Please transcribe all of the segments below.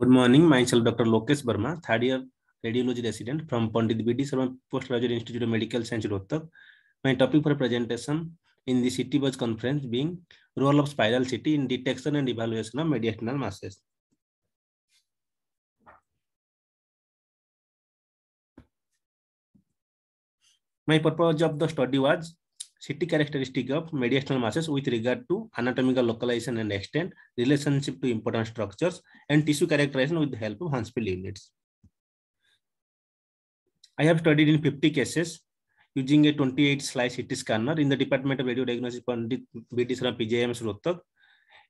Good morning. Myself, Dr. Lokesh Burma, third year radiology resident from Pandit B.D. Sarma Postgraduate Institute of Medical Science, Rohtak. My topic for presentation in the city bus conference being role of spiral city in detection and evaluation of mediastinal masses. My purpose of the study was city characteristic of mediastinal masses with regard to anatomical localization and extent, relationship to important structures, and tissue characterization with the help of Hansfield units. I have studied in 50 cases using a 28 slice CT scanner in the Department of Radio Diagnosis Pandit B.D. Saram PJM Srotak.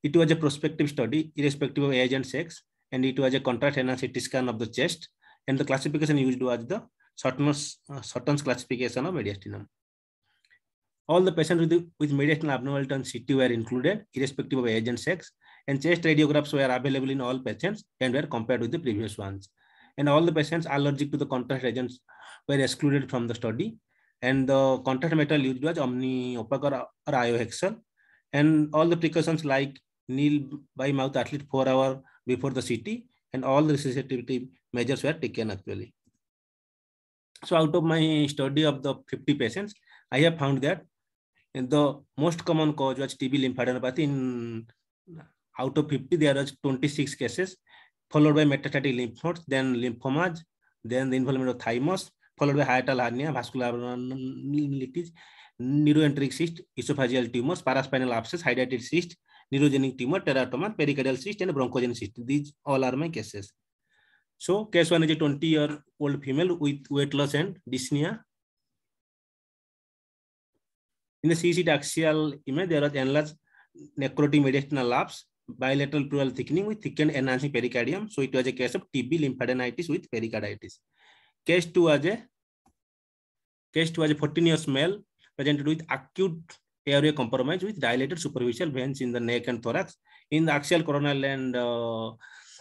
It was a prospective study irrespective of age and sex, and it was a contrast enhanced CT scan of the chest, and the classification used was the Sutton's, uh, Sutton's classification of mediastinum. All the patients with, with mediastinal abnormality on CT were included, irrespective of age and sex, and chest radiographs were available in all patients and were compared with the previous ones. And all the patients allergic to the contrast agents were excluded from the study. And the contrast metal used was omniopac or, or iohexol. And all the precautions like kneel by mouth at least four hours before the CT and all the sensitivity measures were taken actually. So out of my study of the 50 patients, I have found that the most common cause was TB lymphadenopathy. In out of 50, there was 26 cases, followed by metastatic lymph nodes, then lymphomas, then the involvement of thymus, followed by hiatal hernia, vascular abnormalities, neuroenteric cyst, esophageal tumors, paraspinal abscess, hydatid cyst, neurogenic tumor, teratoma, pericardial cyst, and bronchogenic cyst. These all are my cases. So case one is a 20 year old female with weight loss and dyspnea. In the CC axial image, there was enlarged necrotic mediastinal lobes, bilateral pleural thickening with thickened enhancing pericardium. So it was a case of TB lymphadenitis with pericarditis. Case two was a case two was a 14 years male presented with acute airway compromise with dilated superficial veins in the neck and thorax. In the axial coronal and uh,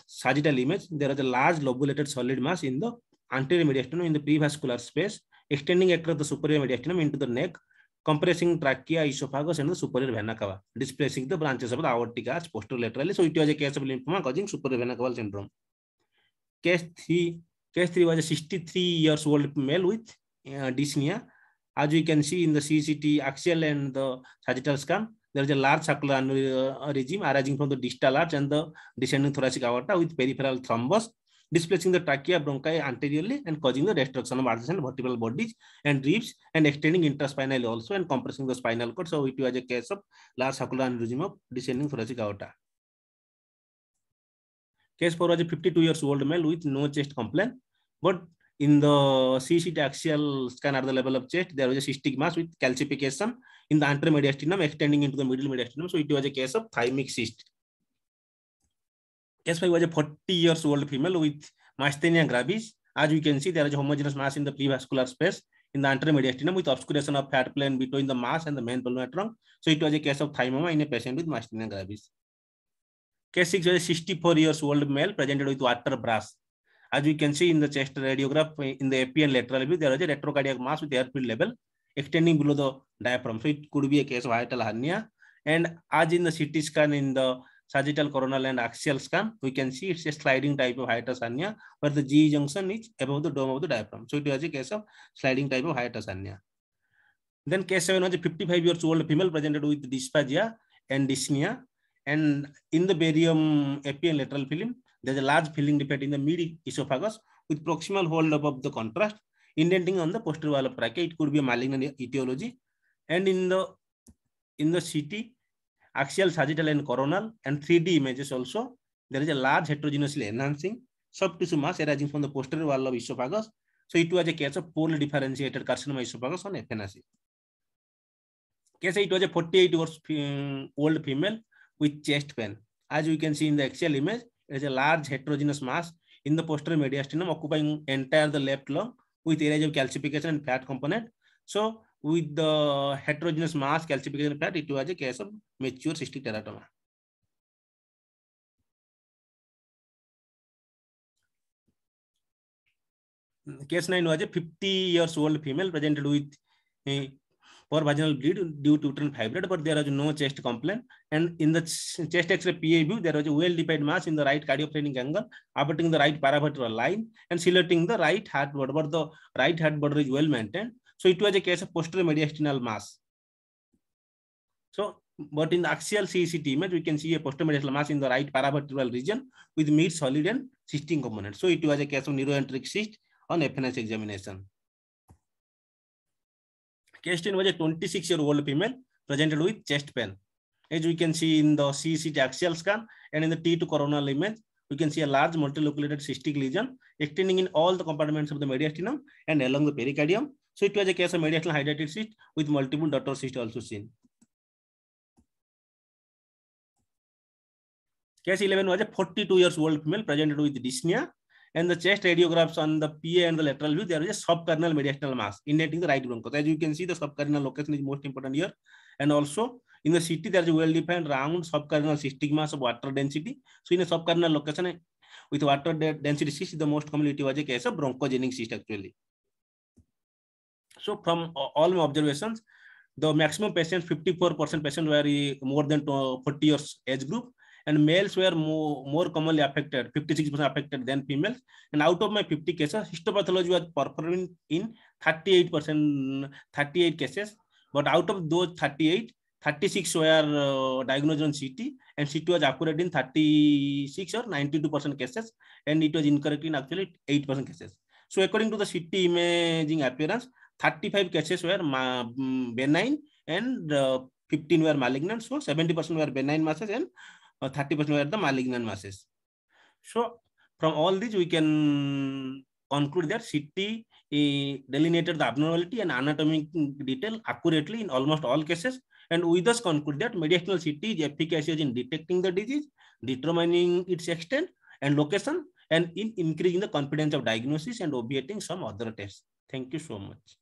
sagittal image, there was a large lobulated solid mass in the anterior mediastinum in the prevascular space, extending across the superior mediastinum into the neck compressing trachea, esophagus, and the superior vena cava, displacing the branches of the aortic arch posterolaterally. So it was a case of lymphoma causing superior vena cava syndrome. Case three, case three was a 63 years old male with uh, dyspnea. As you can see in the CCT axial and the sagittal scan, there is a large circular aneurysm arising from the distal arch and the descending thoracic aorta with peripheral thrombus displacing the trachea bronchi anteriorly and causing the destruction of and vertebral bodies and ribs and extending intraspinal also and compressing the spinal cord. So it was a case of large circular aneurysm of descending thoracic aorta. Case 4 was a 52 years old male with no chest complaint, but in the CCT axial scan at the level of chest, there was a cystic mass with calcification in the anterior mediastinum extending into the middle mediastinum. So it was a case of thymic cyst. S5 was a 40 years old female with myasthenia gravis. As we can see, there is homogeneous mass in the prevascular space in the anterior mediastinum with obscuration of fat plane between the mass and the main pulmonary trunk. So it was a case of thymoma in a patient with myasthenia gravis. Case 6 was a 64 years old male presented with water brass. As we can see in the chest radiograph in the AP and lateral view, there was a retrocardiac mass with air field level extending below the diaphragm. So it could be a case of hiatal hernia. And as in the CT scan in the sagittal coronal and axial scan, we can see it's a sliding type of hiatus hernia where the G junction is above the dome of the diaphragm. So it was a case of sliding type of hiatus hernia. Then case 7 was a 55 years old female presented with dysphagia and dyspnea. And in the barium and lateral film, there's a large filling defect in the mid esophagus with proximal hold up of the contrast, indenting on the posterior wall of trachea. It could be a malignant etiology. And in the in the CT, axial, sagittal, and coronal, and 3D images also. There is a large heterogeneously enhancing tissue mass arising from the posterior wall of esophagus. So it was a case of poorly differentiated carcinoma esophagus on ethanasis. Case it was a 48 years uh, old female with chest pain. As you can see in the axial image, there is a large heterogeneous mass in the posterior mediastinum occupying entire the left lung with areas of calcification and fat component. So with the heterogeneous mass calcification fat it was a case of mature cystic teratoma. Case 9 was a 50 years old female presented with a for vaginal bleed due to uterine fibroid, but there was no chest complaint. And in the chest X-ray PA view, there was a well-defined mass in the right cardiophrenic angle, abutting the right paravertebral line and silhouetting the right heart border. the right heart border is well maintained. So it was a case of posterior mediastinal mass. So, but in the axial CECT image, we can see a posterior mediastinal mass in the right paravertebral region with mid solid and cystic component. So it was a case of neuroendocrine cyst on FNS examination. Case was a 26 year old female presented with chest pain. As we can see in the CECT axial scan and in the T2 coronal image, we can see a large multiloculated cystic lesion extending in all the compartments of the mediastinum and along the pericardium So it was a case of mediastinal hydatid cyst with multiple daughter cysts also seen. Case 11 was a 42 years old female presented with dyspnea and the chest radiographs on the PA and the lateral view, there is a subcarnal mediastinal mass indicating the right bronchus. As you can see, the subcarnal location is most important here. And also in the city, there is a well-defined round subcarnal cystic mass of water density. So in a subcarnal location with water density cyst, the most commonly it was a case of bronchogenic cyst actually. So from all my observations, the maximum patients, 54% patients were more than 40 years age group and males were more, more commonly affected, 56% affected than females. And out of my 50 cases, histopathology was performed in 38%, 38 cases. But out of those 38, 36 were uh, diagnosed on CT, and CT was accurate in 36 or 92% cases, and it was incorrect in actually 8% cases. So according to the CT imaging appearance, 35 cases were mm, benign and uh, 15 were malignant. So 70% were benign masses and 30% uh, were the malignant masses. So from all these, we can conclude that CT eh, delineated the abnormality and anatomic detail accurately in almost all cases. And we thus conclude that mediastinal CT is efficacious in detecting the disease, determining its extent and location, and in increasing the confidence of diagnosis and obviating some other tests. Thank you so much.